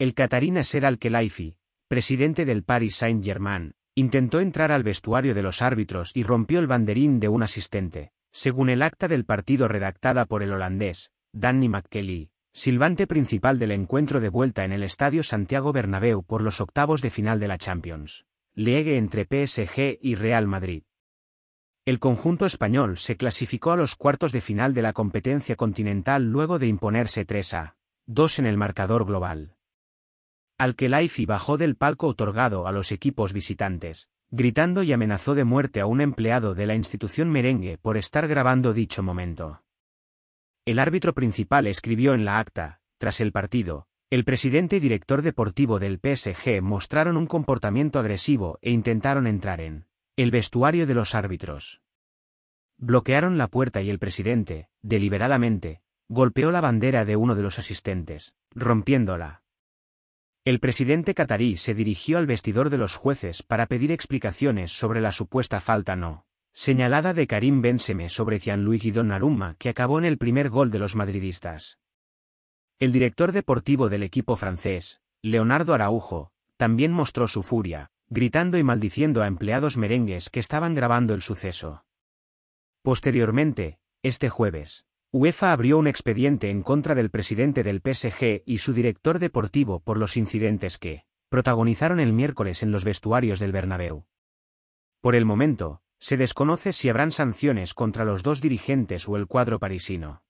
El Catarina Ser al presidente del Paris Saint-Germain, intentó entrar al vestuario de los árbitros y rompió el banderín de un asistente. Según el acta del partido redactada por el holandés, Danny McKelly, silbante principal del encuentro de vuelta en el Estadio Santiago Bernabéu por los octavos de final de la Champions, League entre PSG y Real Madrid. El conjunto español se clasificó a los cuartos de final de la competencia continental luego de imponerse 3 a 2 en el marcador global al que Laifi bajó del palco otorgado a los equipos visitantes, gritando y amenazó de muerte a un empleado de la institución merengue por estar grabando dicho momento. El árbitro principal escribió en la acta, tras el partido, el presidente y director deportivo del PSG mostraron un comportamiento agresivo e intentaron entrar en el vestuario de los árbitros. Bloquearon la puerta y el presidente, deliberadamente, golpeó la bandera de uno de los asistentes, rompiéndola. El presidente catarí se dirigió al vestidor de los jueces para pedir explicaciones sobre la supuesta falta no señalada de Karim Benseme sobre Gianluigi Donnarumma que acabó en el primer gol de los madridistas. El director deportivo del equipo francés, Leonardo Araujo, también mostró su furia, gritando y maldiciendo a empleados merengues que estaban grabando el suceso. Posteriormente, este jueves, UEFA abrió un expediente en contra del presidente del PSG y su director deportivo por los incidentes que protagonizaron el miércoles en los vestuarios del Bernabéu. Por el momento, se desconoce si habrán sanciones contra los dos dirigentes o el cuadro parisino.